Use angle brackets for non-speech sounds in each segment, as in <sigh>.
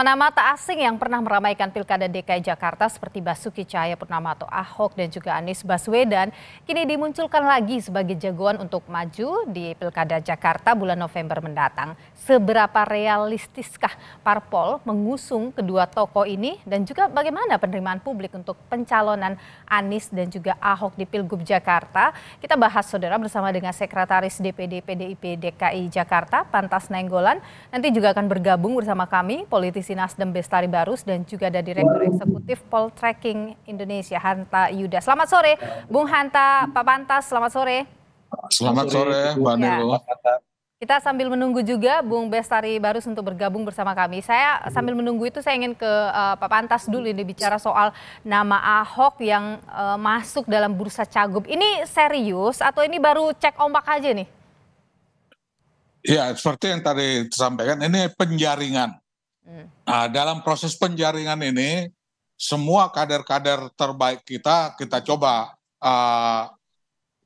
Nama-nama tak asing yang pernah meramaikan Pilkada DKI Jakarta seperti Basuki Cahaya Purnama atau Ahok dan juga Anies Baswedan kini dimunculkan lagi sebagai jagoan untuk maju di Pilkada Jakarta bulan November mendatang. Seberapa realistiskah parpol mengusung kedua tokoh ini dan juga bagaimana penerimaan publik untuk pencalonan Anies dan juga Ahok di Pilgub Jakarta? Kita bahas saudara bersama dengan Sekretaris DPD PDIP DKI Jakarta Pantas Nenggolan, Nanti juga akan bergabung bersama kami politisi politisi Nasdem Bestari Barus dan juga ada Direktur Eksekutif Tracking Indonesia Hanta Yuda. Selamat sore, Bung Hanta, Pak Pantas, selamat sore. Selamat sore, Mbak ya. Kita sambil menunggu juga Bung Bestari Barus untuk bergabung bersama kami. Saya sambil menunggu itu saya ingin ke uh, Pak Pantas dulu ini bicara soal nama Ahok yang uh, masuk dalam bursa cagup. Ini serius atau ini baru cek ombak aja nih? Ya, seperti yang tadi disampaikan, ini penjaringan. Hmm. Nah, dalam proses penjaringan ini, semua kader-kader terbaik kita kita coba uh,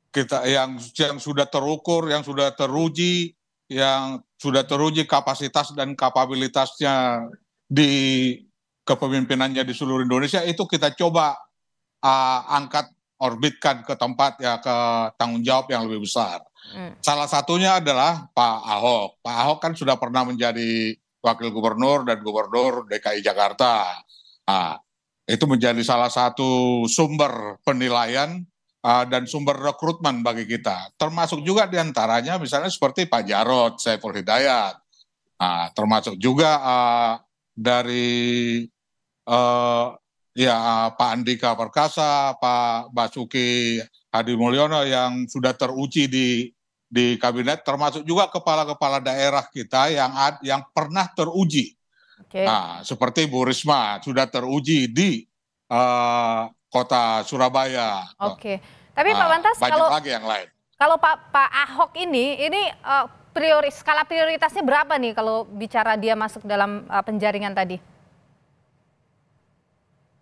kita yang yang sudah terukur, yang sudah teruji, yang sudah teruji kapasitas dan kapabilitasnya di kepemimpinannya di seluruh Indonesia itu kita coba uh, angkat orbitkan ke tempat ya ke tanggung jawab yang lebih besar. Hmm. Salah satunya adalah Pak Ahok. Pak Ahok kan sudah pernah menjadi wakil gubernur dan gubernur DKI Jakarta. Nah, itu menjadi salah satu sumber penilaian uh, dan sumber rekrutmen bagi kita. Termasuk juga diantaranya misalnya seperti Pak Jarod, Saiful Hidayat. Nah, termasuk juga uh, dari uh, ya ah, Pak Andika Perkasa, Pak Basuki Hadi Mulyono yang sudah teruji di di kabinet termasuk juga kepala-kepala daerah kita yang ad yang pernah teruji. Okay. Nah, seperti Bu Risma sudah teruji di uh, kota Surabaya. Oke. Okay. Tapi Pak Bantas nah, kalau lagi yang lain. Kalau Pak Pak Ahok ini ini uh, priori, skala prioritasnya berapa nih kalau bicara dia masuk dalam uh, penjaringan tadi?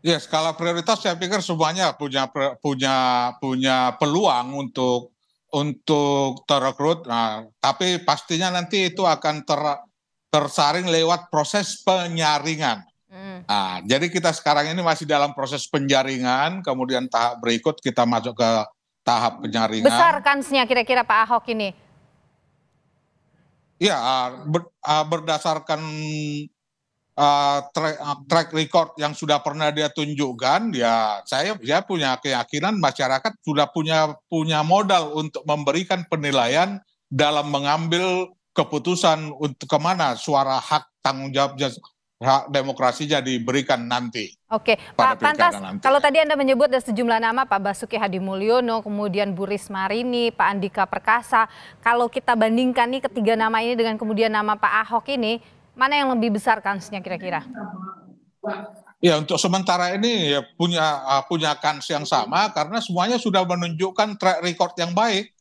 Ya, skala prioritas saya pikir semuanya punya punya punya peluang untuk untuk terekrut. Nah, tapi pastinya nanti itu akan ter, tersaring lewat proses penyaringan. Hmm. Nah, jadi kita sekarang ini masih dalam proses penjaringan, kemudian tahap berikut kita masuk ke tahap penyaringan. Besar kansnya kira-kira Pak Ahok ini? Ya, ber, ah, berdasarkan Eh, track, eh, track record yang sudah pernah dia tunjukkan, ya saya dia punya keyakinan masyarakat sudah punya punya modal untuk memberikan penilaian dalam mengambil keputusan untuk kemana suara hak tanggung jawab hak demokrasi jadi berikan nanti. Oke, Pak Pantas, nanti. kalau tadi Anda menyebut ada sejumlah nama Pak Basuki Hadi Mulyono, kemudian Bu Risma Rini, Pak Andika Perkasa. Kalau kita bandingkan nih ketiga nama ini dengan kemudian nama Pak Ahok ini, Mana yang lebih besar kansnya kira-kira? Ya untuk sementara ini ya punya uh, punya kans yang sama karena semuanya sudah menunjukkan track record yang baik,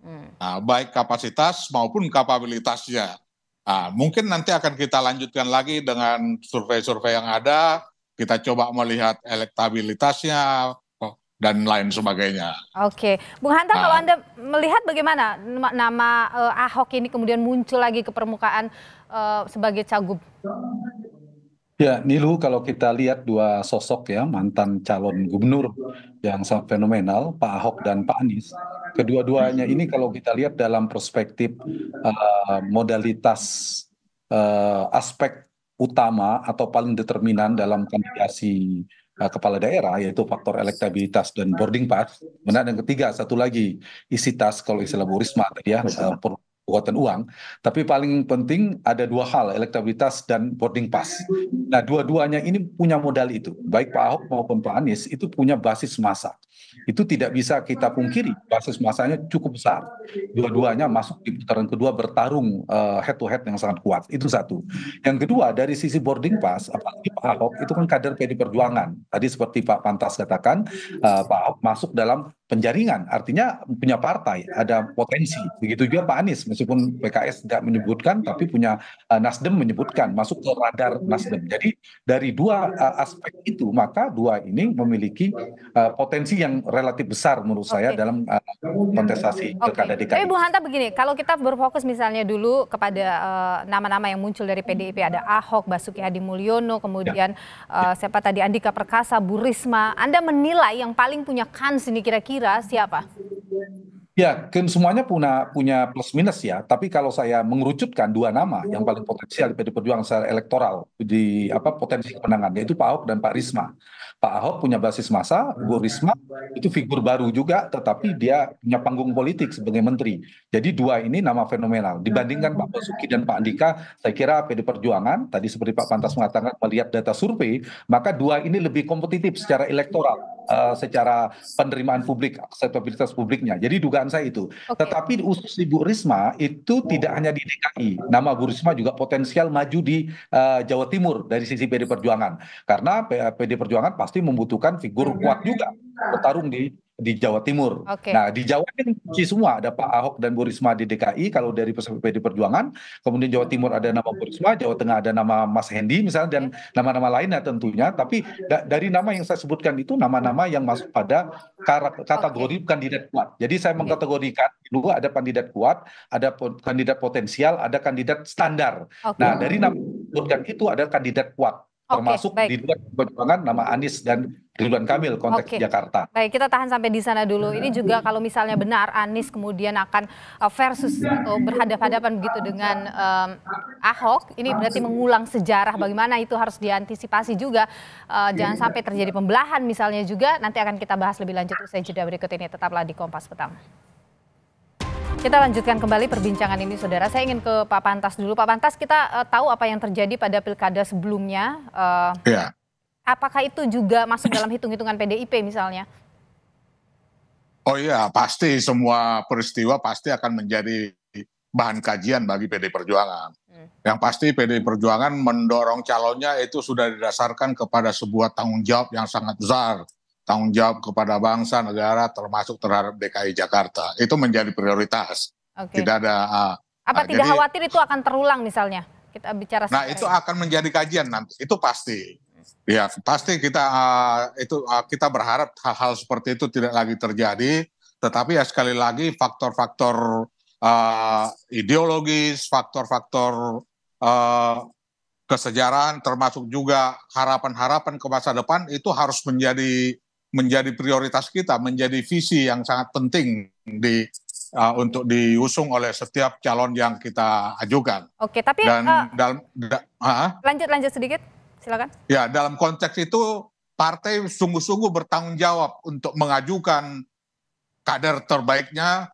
hmm. nah, baik kapasitas maupun kapabilitasnya. Nah, mungkin nanti akan kita lanjutkan lagi dengan survei-survei yang ada. Kita coba melihat elektabilitasnya dan lain sebagainya. Oke, Bung Hanta, nah, kalau anda melihat bagaimana nama eh, Ahok ini kemudian muncul lagi ke permukaan Eh, sebagai cagup? Ya, Nilu kalau kita lihat dua sosok ya, mantan calon gubernur yang sangat fenomenal, Pak Ahok dan Pak Anies. Kedua-duanya ini kalau kita lihat dalam perspektif uh, modalitas uh, aspek utama atau paling determinan dalam kandidasi uh, kepala daerah yaitu faktor elektabilitas dan boarding pass. Kemudian yang ketiga satu lagi isi tas kalau istilah Bu Risma ya uh, kekuatan uang, tapi paling penting ada dua hal, elektabilitas dan boarding pass. Nah, dua-duanya ini punya modal itu, baik Pak Ahok maupun Pak Anies itu punya basis massa. Itu tidak bisa kita pungkiri, basis masanya cukup besar. Dua-duanya masuk di putaran kedua bertarung head to head yang sangat kuat. Itu satu. Yang kedua, dari sisi boarding pass, apalagi Pak Ahok itu kan kader PD Perjuangan. Tadi seperti Pak Pantas katakan, eh, Pak Ahok masuk dalam penjaringan, artinya punya partai, ada potensi. Begitu juga Pak Anies, meskipun PKS tidak menyebutkan, tapi punya uh, Nasdem menyebutkan, masuk ke radar Nasdem. Jadi dari dua uh, aspek itu, maka dua ini memiliki uh, potensi yang relatif besar menurut okay. saya dalam uh, kontestasi pilkada okay. DKI. Tapi Bu Hanta begini, kalau kita berfokus misalnya dulu kepada nama-nama uh, yang muncul dari PDIP, ada Ahok, Basuki Hadi Mulyono, kemudian ya. Uh, siapa tadi Andika Perkasa, Bu Risma, Anda menilai yang paling punya kans ini kira-kira siapa? Ya, kan semuanya punya punya plus minus ya. Tapi kalau saya mengerucutkan dua nama yang paling potensial di PD Perjuangan secara elektoral di apa potensi kemenangan yaitu Pak Ahok dan Pak Risma. Pak Ahok punya basis massa, Bu Risma itu figur baru juga, tetapi dia punya panggung politik sebagai menteri. Jadi dua ini nama fenomenal. Dibandingkan Pak Basuki dan Pak Andika, saya kira PD Perjuangan tadi seperti Pak Pantas mengatakan melihat data survei, maka dua ini lebih kompetitif secara elektoral, eh, secara penerimaan publik, akseptabilitas publiknya. Jadi dugaan saya itu. Okay. Tetapi usus Ibu Risma itu tidak hanya di DKI. Nama Bu Risma juga potensial maju di uh, Jawa Timur dari sisi PD Perjuangan. Karena PD Perjuangan pasti membutuhkan figur kuat juga bertarung di di Jawa Timur. Okay. Nah di Jawa kan kunci semua ada Pak Ahok dan Bu Risma di DKI kalau dari PD Perjuangan, kemudian Jawa Timur ada nama Bu Risma, Jawa Tengah ada nama Mas Hendy misalnya dan nama-nama lainnya tentunya. Tapi da dari nama yang saya sebutkan itu nama-nama yang masuk pada kategori okay. kandidat kuat. Jadi saya mengkategorikan dulu ada kandidat kuat, ada kandidat potensial, ada kandidat standar. Okay. Nah dari nama sebutkan itu ada kandidat kuat termasuk di luar perjuangan nama Anies dan Ridwan Kamil konteks okay. Jakarta. Baik, kita tahan sampai di sana dulu. Ini juga kalau misalnya benar Anies kemudian akan uh, versus ya. atau berhadapan-hadapan begitu dengan um, Ahok, ini berarti mengulang sejarah bagaimana itu harus diantisipasi juga. Uh, jangan iya. sampai terjadi pembelahan misalnya juga. Nanti akan kita bahas lebih lanjut usai jeda berikut ini. Tetaplah di Kompas Petang. Kita lanjutkan kembali perbincangan ini, saudara. Saya ingin ke Pak Pantas dulu. Pak Pantas, kita uh, tahu apa yang terjadi pada pilkada sebelumnya. Uh, ya. Apakah itu juga masuk dalam hitung-hitungan PDIP misalnya? Oh iya, pasti semua peristiwa pasti akan menjadi bahan kajian bagi PD Perjuangan. Hmm. Yang pasti PD Perjuangan mendorong calonnya itu sudah didasarkan kepada sebuah tanggung jawab yang sangat besar tanggung jawab kepada bangsa, negara, termasuk terhadap DKI Jakarta. Itu menjadi prioritas. Okay. Tidak ada. Uh, Apa uh, tidak jadi, khawatir itu akan terulang misalnya? Kita bicara. Nah itu ini. akan menjadi kajian nanti. Itu pasti. Ya pasti kita uh, itu uh, kita berharap hal-hal seperti itu tidak lagi terjadi. Tetapi ya sekali lagi faktor-faktor uh, ideologis, faktor-faktor uh, kesejarahan, termasuk juga harapan-harapan ke masa depan itu harus menjadi menjadi prioritas kita, menjadi visi yang sangat penting di uh, untuk diusung oleh setiap calon yang kita ajukan. Oke, tapi dan uh, dalam da, uh, lanjut lanjut sedikit, silakan. Ya, dalam konteks itu partai sungguh-sungguh bertanggung jawab untuk mengajukan kader terbaiknya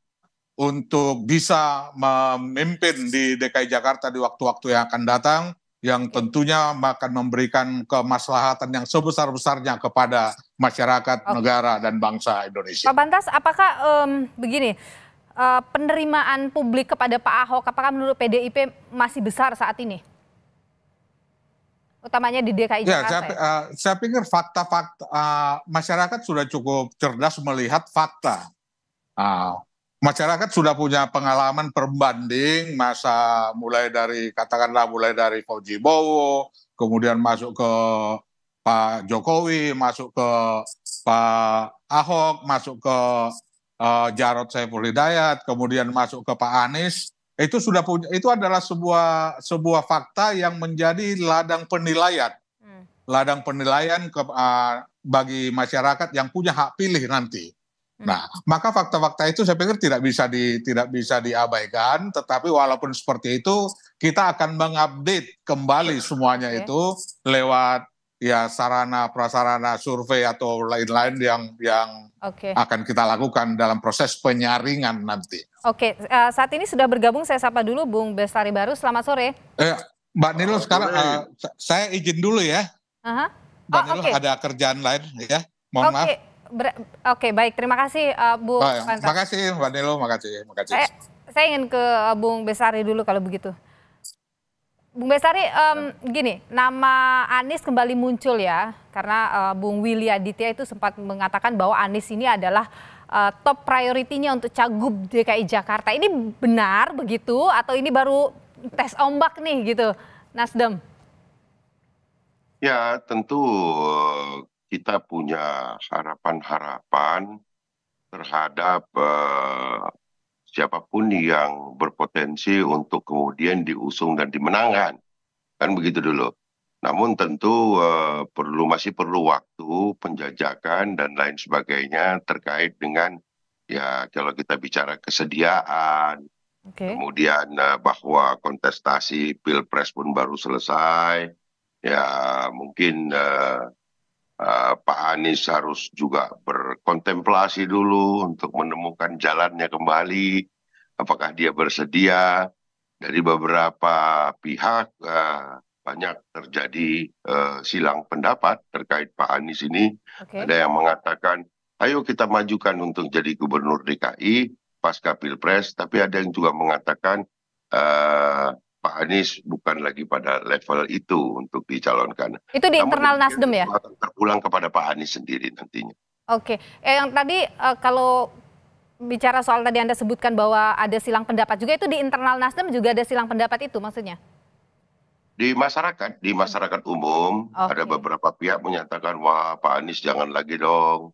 untuk bisa memimpin di DKI Jakarta di waktu-waktu yang akan datang yang tentunya akan memberikan kemaslahatan yang sebesar-besarnya kepada masyarakat, okay. negara, dan bangsa Indonesia. Pak Bantas, apakah um, begini, uh, penerimaan publik kepada Pak Ahok, apakah menurut PDIP masih besar saat ini? Utamanya di DKI ya, Jakarta. Ya, saya, ya? Uh, saya pikir fakta-fakta, uh, masyarakat sudah cukup cerdas melihat fakta. Uh, masyarakat sudah punya pengalaman perbanding masa mulai dari katakanlah mulai dari Fauji Bowo, kemudian masuk ke Pak Jokowi, masuk ke Pak Ahok, masuk ke uh, Jarod Saiful Hidayat, kemudian masuk ke Pak Anies, itu sudah punya itu adalah sebuah sebuah fakta yang menjadi ladang penilaian. Hmm. Ladang penilaian ke uh, bagi masyarakat yang punya hak pilih nanti. Nah, hmm. maka fakta-fakta itu saya pikir tidak bisa di tidak bisa diabaikan, tetapi walaupun seperti itu kita akan mengupdate kembali iya. semuanya okay. Iya. itu lewat ya sarana prasarana survei atau lain-lain yang yang okay. akan kita lakukan dalam proses penyaringan nanti. Oke, okay. uh, eh, saat ini sudah bergabung saya sapa dulu Bung Bestari Baru. Selamat sore. Eh, Mbak Nilo oh, sekarang uh, saya izin dulu ya. Uh -huh. Mbak oh, Nilo okay. ada kerjaan lain ya. Mohon okay. maaf. Oke, okay, baik. Terima kasih, uh, Bu. Terima kasih Mbak Nilo. Makasih, makasih. Saya, saya ingin ke uh, Bung Besari dulu kalau begitu. Bung Besari, um, gini, nama Anies kembali muncul ya, karena uh, Bung Willy Aditya itu sempat mengatakan bahwa Anies ini adalah uh, top priority-nya untuk cagup DKI Jakarta. Ini benar begitu atau ini baru tes ombak nih gitu, Nasdem? Ya tentu kita punya harapan-harapan terhadap uh, siapapun yang berpotensi untuk kemudian diusung dan dimenangkan. Kan begitu dulu. Namun tentu uh, perlu masih perlu waktu penjajakan dan lain sebagainya terkait dengan ya kalau kita bicara kesediaan, okay. kemudian uh, bahwa kontestasi pilpres pun baru selesai, ya mungkin uh, Eh, Pak Anies harus juga berkontemplasi dulu untuk menemukan jalannya kembali. Apakah dia bersedia? Dari beberapa pihak eh, banyak terjadi eh, silang pendapat terkait Pak Anies ini. Okay. Ada yang mengatakan, ayo kita majukan untuk jadi gubernur DKI pasca pilpres. Tapi ada yang juga mengatakan, Pak Anies bukan lagi pada level itu untuk dicalonkan. Itu di Namun internal Nasdem ya? Terpulang kepada Pak Anies sendiri nantinya. Oke, okay. yang tadi eh, kalau bicara soal tadi Anda sebutkan bahwa ada silang pendapat juga itu di internal Nasdem juga ada silang pendapat itu maksudnya? Di masyarakat, di masyarakat umum okay. ada beberapa pihak menyatakan wah Pak Anies jangan lagi dong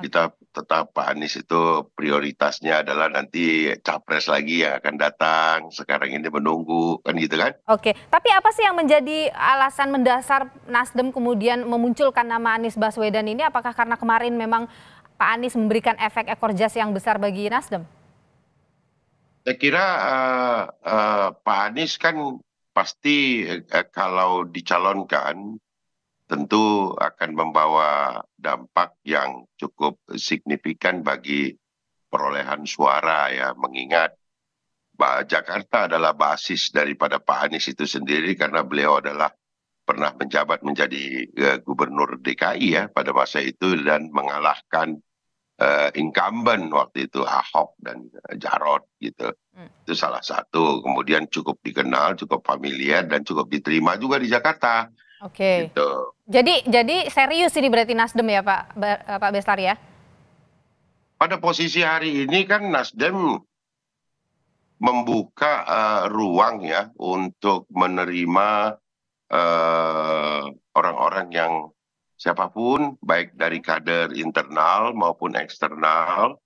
kita tetap Pak Anies itu prioritasnya adalah nanti capres lagi yang akan datang. Sekarang ini menunggu kan gitu kan? Oke, tapi apa sih yang menjadi alasan mendasar Nasdem kemudian memunculkan nama Anies Baswedan ini? Apakah karena kemarin memang Pak Anies memberikan efek ekor jas yang besar bagi Nasdem? Saya kira uh, uh, Pak Anies kan pasti uh, kalau dicalonkan tentu akan membawa dampak yang cukup signifikan bagi perolehan suara ya mengingat Jakarta adalah basis daripada Pak Anies itu sendiri karena beliau adalah pernah menjabat menjadi uh, gubernur DKI ya pada masa itu dan mengalahkan uh, incumbent waktu itu Ahok dan Jarot gitu. Hmm. Itu salah satu. Kemudian cukup dikenal, cukup familiar dan cukup diterima juga di Jakarta. Oke. Gitu. Jadi jadi serius ini berarti Nasdem ya Pak eh, Pak Bestar ya? Pada posisi hari ini kan Nasdem membuka uh, ruang ya untuk menerima eh, orang-orang uh, yang siapapun baik dari kader internal maupun eksternal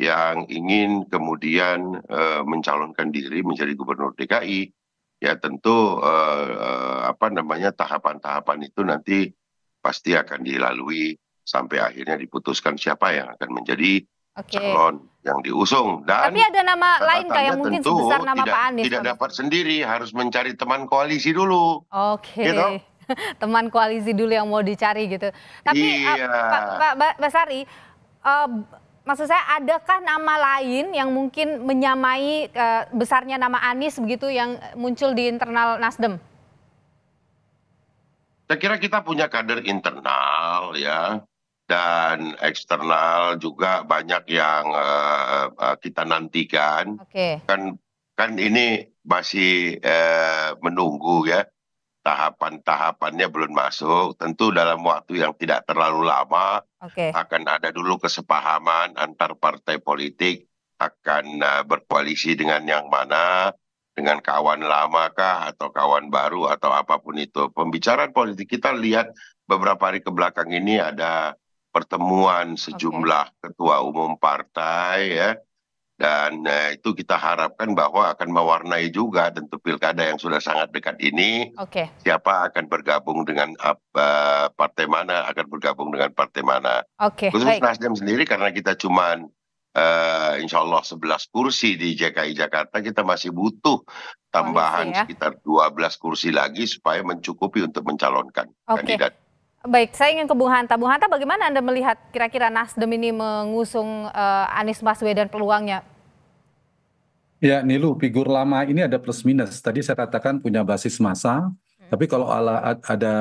yang ingin kemudian uh, mencalonkan diri menjadi gubernur DKI ya tentu eh, eh, apa namanya tahapan tahapan itu nanti pasti akan dilalui sampai akhirnya diputuskan siapa yang akan menjadi calon yang diusung dan Tapi ada nama lain kayak mungkin sebesar nama tidak, Pak Anies. Tidak dapat sendiri, harus mencari teman koalisi dulu. Oke. Okay. Gitu? <laughs> teman koalisi dulu yang mau dicari gitu. Tapi iya. uh, Pak, Pak Basari maksud saya adakah nama lain yang mungkin menyamai uh, besarnya nama Anies begitu yang muncul di internal Nasdem? Saya kira kita punya kader internal ya dan eksternal juga banyak yang uh, kita nantikan. Okay. Kan kan ini masih uh, menunggu ya tahapan-tahapannya belum masuk. Tentu dalam waktu yang tidak terlalu lama okay. akan ada dulu kesepahaman antar partai politik akan uh, berkoalisi dengan yang mana, dengan kawan lama kah atau kawan baru atau apapun itu. Pembicaraan politik kita lihat beberapa hari ke belakang ini ada pertemuan sejumlah okay. ketua umum partai ya dan eh, itu kita harapkan bahwa akan mewarnai juga tentu pilkada yang sudah sangat dekat ini siapa akan bergabung dengan apa eh, partai mana akan bergabung dengan partai mana okay, khusus baik. Nasdem sendiri karena kita cuma uh, eh, insya Allah 11 kursi di JKI Jakarta kita masih butuh tambahan sekitar ya? sekitar 12 kursi lagi supaya mencukupi untuk mencalonkan okay. kandidat Baik, saya ingin ke Bung Hanta. Bung Hanta, bagaimana Anda melihat kira-kira Nasdem ini mengusung uh, Anies Baswedan peluangnya? Ya, Nilu, figur lama ini ada plus minus. Tadi saya katakan punya basis masa, hmm. tapi kalau ala, ada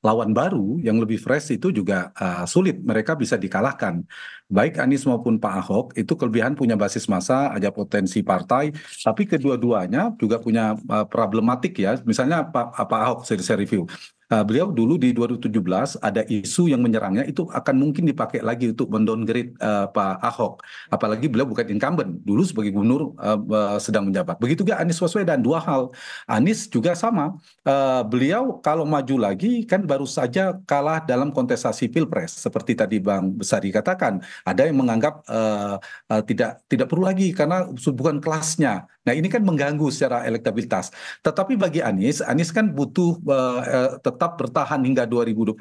lawan baru yang lebih fresh itu juga uh, sulit. Mereka bisa dikalahkan. Baik Anies maupun Pak Ahok itu kelebihan punya basis masa ada potensi partai, tapi kedua-duanya juga punya uh, problematik ya. Misalnya Pak, Pak Ahok, saya, saya review. Ah, beliau dulu di 2017 ada isu yang menyerangnya itu akan mungkin dipakai lagi untuk mendowngrade uh, Pak Ahok. Apalagi beliau bukan incumbent, dulu sebagai gubernur uh, uh, sedang menjabat. Begitu juga Anies dan dua hal. Anies juga sama, uh, beliau kalau maju lagi kan baru saja kalah dalam kontestasi Pilpres. Seperti tadi Bang Besari katakan, ada yang menganggap uh, uh, tidak tidak perlu lagi karena bukan kelasnya. Nah ini kan mengganggu secara elektabilitas. Tetapi bagi Anies, Anies kan butuh uh, tetap bertahan hingga 2029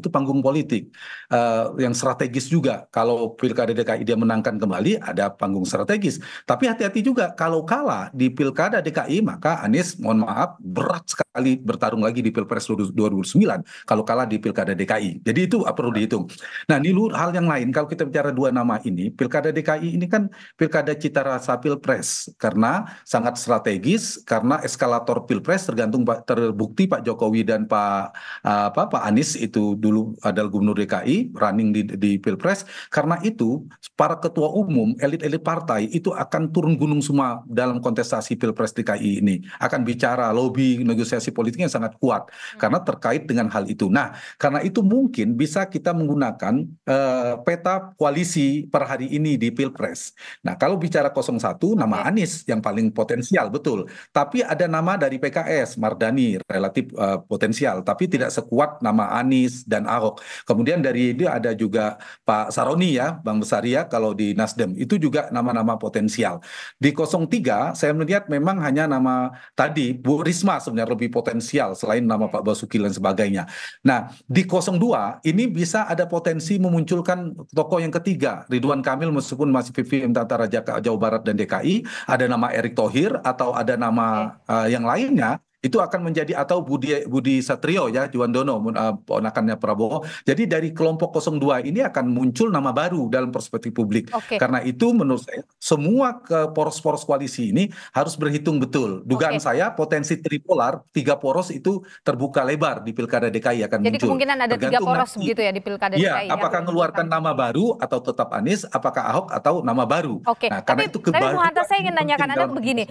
itu panggung politik uh, yang strategis juga. Kalau pilkada DKI dia menangkan kembali ada panggung strategis. Tapi hati-hati juga kalau kalah di pilkada DKI maka Anies mohon maaf berat sekali bertarung lagi di pilpres 2029 kalau kalah di pilkada DKI. Jadi itu ah, perlu dihitung. Nah di luar hal yang lain kalau kita bicara dua nama ini pilkada DKI ini kan pilkada cita rasa pilpres karena sangat strategis karena eskalator pilpres tergantung terbukti Pak Jokowi dan Pak Pak eh, apa Pak Anies itu dulu adalah gubernur DKI running di, di Pilpres karena itu para ketua umum elit-elit partai itu akan turun gunung semua dalam kontestasi Pilpres DKI ini akan bicara lobby negosiasi politiknya sangat kuat karena hmm. terkait dengan hal itu. Nah, karena itu mungkin bisa kita menggunakan uh, peta koalisi per hari ini di Pilpres. Nah, kalau bicara 01 nama ya. Anies yang paling potensial betul, tapi ada nama dari PKS Mardani relatif uh, potensial tapi tidak sekuat nama Anies dan Ahok. Kemudian dari itu ada juga Pak Saroni ya, Bang Besaria kalau di Nasdem. Itu juga nama-nama potensial. Di 03 saya melihat memang hanya nama tadi Bu Risma sebenarnya lebih potensial selain nama Pak Basuki dan sebagainya. Nah, di 02 ini bisa ada potensi memunculkan tokoh yang ketiga, Ridwan Kamil meskipun masih VVM antara Jawa Barat dan DKI, ada nama Erick Thohir atau ada nama uh, yang lainnya itu akan menjadi atau Budi Budi Satrio ya Juwandono Dono eh, ponakannya Prabowo. Jadi dari kelompok 02 ini akan muncul nama baru dalam perspektif publik. Okay. Karena itu menurut saya semua ke poros-poros koalisi ini harus berhitung betul. Dugaan okay. saya potensi tripolar tiga poros itu terbuka lebar di Pilkada DKI akan Jadi muncul. Jadi kemungkinan ada tiga poros begitu ya di Pilkada iya, ya, DKI. Apakah ya, mengeluarkan kan? nama baru atau tetap Anies, apakah Ahok atau nama baru. Oke. Okay. Nah, karena tapi, itu Tapi saya ingin nanyakan Anda begini.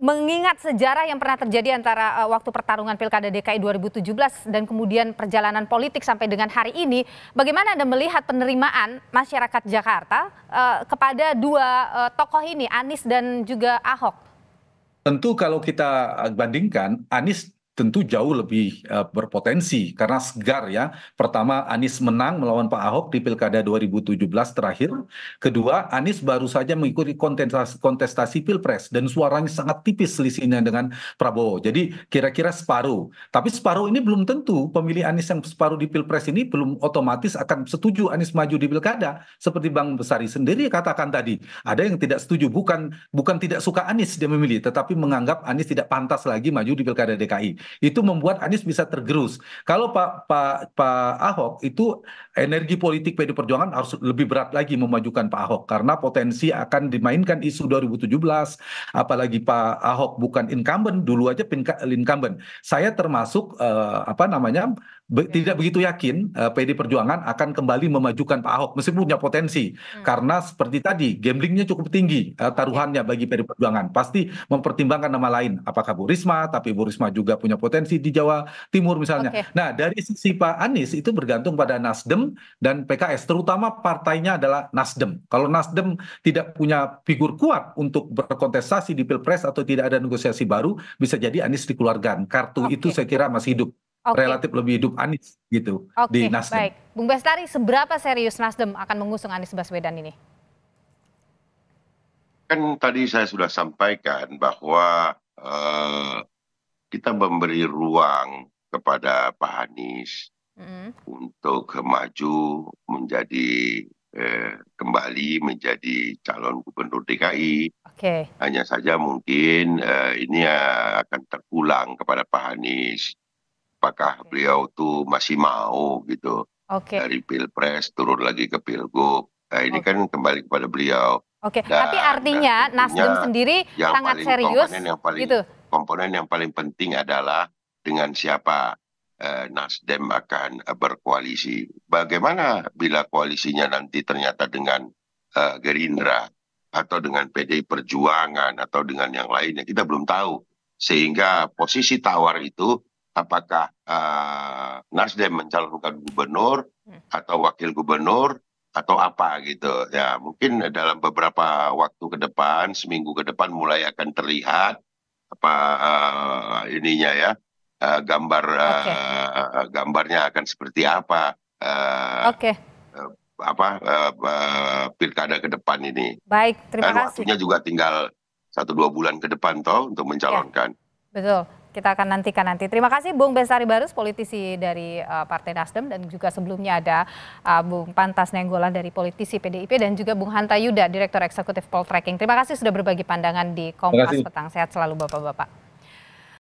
Mengingat sejarah yang pernah terjadi antara Eh, waktu pertarungan Pilkada DKI 2017 dan kemudian perjalanan politik sampai dengan hari ini, bagaimana Anda melihat penerimaan masyarakat Jakarta uh, kepada dua uh, tokoh ini, Anies dan juga Ahok? Tentu kalau kita bandingkan, Anies tentu jauh lebih eh, berpotensi karena segar ya. Pertama Anies menang melawan Pak Ahok di Pilkada 2017 terakhir. Kedua Anies baru saja mengikuti kontestasi, kontestasi Pilpres dan suaranya sangat tipis selisihnya dengan Prabowo. Jadi kira-kira separuh. Tapi separuh ini belum tentu pemilih Anies yang separuh di Pilpres ini belum otomatis akan setuju Anies maju di Pilkada. Seperti Bang Besari sendiri katakan tadi, ada yang tidak setuju bukan bukan tidak suka Anies dia memilih, tetapi menganggap Anies tidak pantas lagi maju di Pilkada DKI itu membuat Anies bisa tergerus. Kalau Pak Pak Pak Ahok itu energi politik PD Perjuangan harus lebih berat lagi memajukan Pak Ahok karena potensi akan dimainkan isu 2017 apalagi Pak Ahok bukan incumbent dulu aja incumbent. Saya termasuk uh, apa namanya Iya. tidak begitu yakin eh, pd perjuangan akan kembali memajukan pak ahok meskipun punya potensi hmm. karena seperti tadi gamblingnya cukup tinggi eh, taruhannya iya. bagi pd perjuangan pasti mempertimbangkan nama lain apakah bu risma tapi bu risma juga punya potensi di jawa timur misalnya okay. nah dari sisi pak anies itu bergantung pada nasdem dan pks terutama partainya adalah nasdem kalau nasdem tidak punya figur kuat untuk berkontestasi di pilpres atau tidak ada negosiasi baru bisa jadi anies dikeluarkan kartu okay. itu saya kira masih hidup relatif lebih hidup Anies gitu di Nasdem. Baik, Bung Bestari, seberapa serius Nasdem akan mengusung Anies Baswedan ini? Kan tadi saya sudah sampaikan bahwa uh, kita memberi ruang kepada Pak Anies mm. untuk maju menjadi eh, kembali menjadi calon gubernur DKI. Okay. Hanya saja mungkin eh, ini akan terpulang kepada Pak Anies apakah beliau tuh masih mau gitu okay. dari pilpres turun lagi ke pilgub. Nah ini okay. kan kembali kepada beliau. Oke, okay. tapi artinya Nasdem sendiri yang sangat serius komponen yang paling, gitu. Komponen yang paling penting adalah dengan siapa eh, Nasdem akan eh, berkoalisi. Bagaimana bila koalisinya nanti ternyata dengan eh, Gerindra atau dengan PDI Perjuangan atau dengan yang lainnya kita belum tahu. Sehingga posisi tawar itu apakah uh, Nasdem mencalonkan gubernur hmm. atau wakil gubernur atau apa gitu ya mungkin dalam beberapa waktu ke depan seminggu ke depan mulai akan terlihat apa uh, ininya ya uh, gambar okay. gambarnya akan seperti apa uh, okay. uh, apa uh, pilkada ke depan ini baik terima Dan kasih waktunya juga tinggal satu dua bulan ke depan toh untuk mencalonkan ya, betul kita akan nantikan nanti. Terima kasih Bung Besari Barus, politisi dari uh, Partai Nasdem dan juga sebelumnya ada uh, Bung Pantas Nenggolan dari politisi PDIP dan juga Bung Hanta Yuda, Direktur Eksekutif Poltreking. Terima kasih sudah berbagi pandangan di Kompas Petang. Sehat selalu Bapak-Bapak.